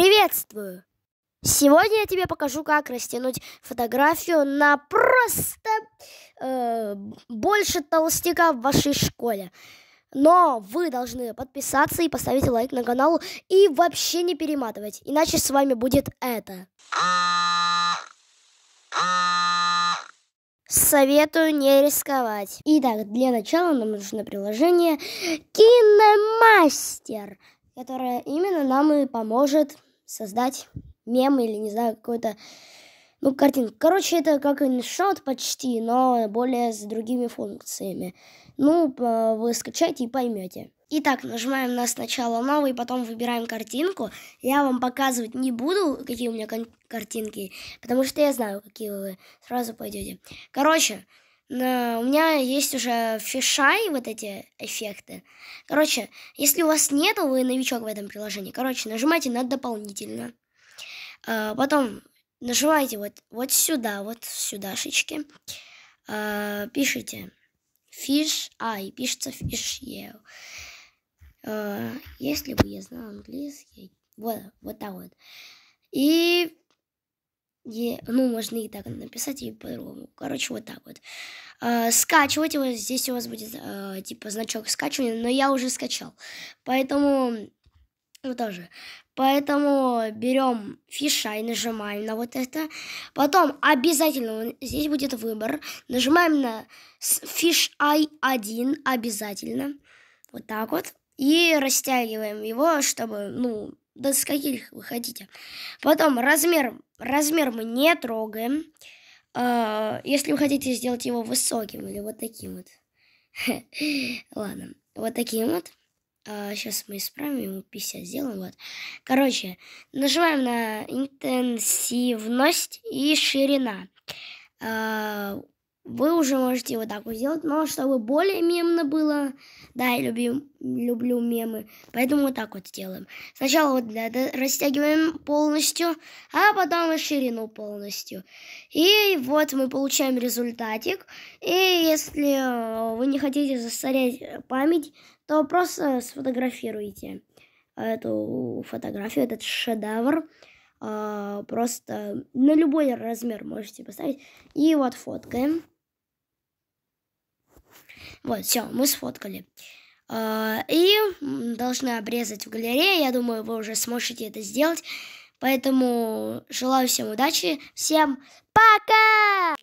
Приветствую! Сегодня я тебе покажу, как растянуть фотографию на просто э, больше толстяка в вашей школе. Но вы должны подписаться и поставить лайк на канал и вообще не перематывать, иначе с вами будет это. Советую не рисковать. Итак, для начала нам нужно приложение Киномастер, которое именно нам и поможет создать мем или, не знаю, какой-то, ну, картинку. Короче, это как InShot почти, но более с другими функциями. Ну, вы скачайте и поймете. Итак, нажимаем на сначала новый, потом выбираем картинку. Я вам показывать не буду, какие у меня картинки, потому что я знаю, какие вы сразу пойдете. Короче, но у меня есть уже фишай, вот эти эффекты. Короче, если у вас нету, вы новичок в этом приложении. Короче, нажимайте на дополнительно. А, потом нажимайте вот, вот сюда, вот сюдашечки. А, пишите fish eye, пишется фиш eo. А, если бы я знал английский, вот, вот так вот. И Е, ну, можно и так написать, и по-другому. Короче, вот так вот. Э, а, скачивайте, вот здесь у вас будет э, типа значок скачивания, но я уже скачал. Поэтому, ну тоже. Поэтому берем фиша и нажимаем на вот это. Потом обязательно, здесь будет выбор. Нажимаем на фиш i1 обязательно. Вот так вот. И растягиваем его, чтобы, ну, до скольких вы хотите. Потом размер, размер мы не трогаем. Э, если вы хотите сделать его высоким или вот таким вот. Ладно, вот таким вот. сейчас а, мы исправим ему 50 сделаем. Вот. Короче, нажимаем на интенсивность и ширина. А, вы уже можете вот так вот сделать, но чтобы более мемно было, да, я люблю, люблю мемы, поэтому вот так вот делаем. Сначала вот для, да, растягиваем полностью, а потом и ширину полностью. И вот мы получаем результатик, и если э, вы не хотите засорять память, то просто сфотографируйте эту фотографию, этот шедевр, а, просто на любой размер можете поставить. И вот фоткаем. Вот, все, мы сфоткали. А, и должны обрезать в галерее. Я думаю, вы уже сможете это сделать. Поэтому желаю всем удачи. Всем пока!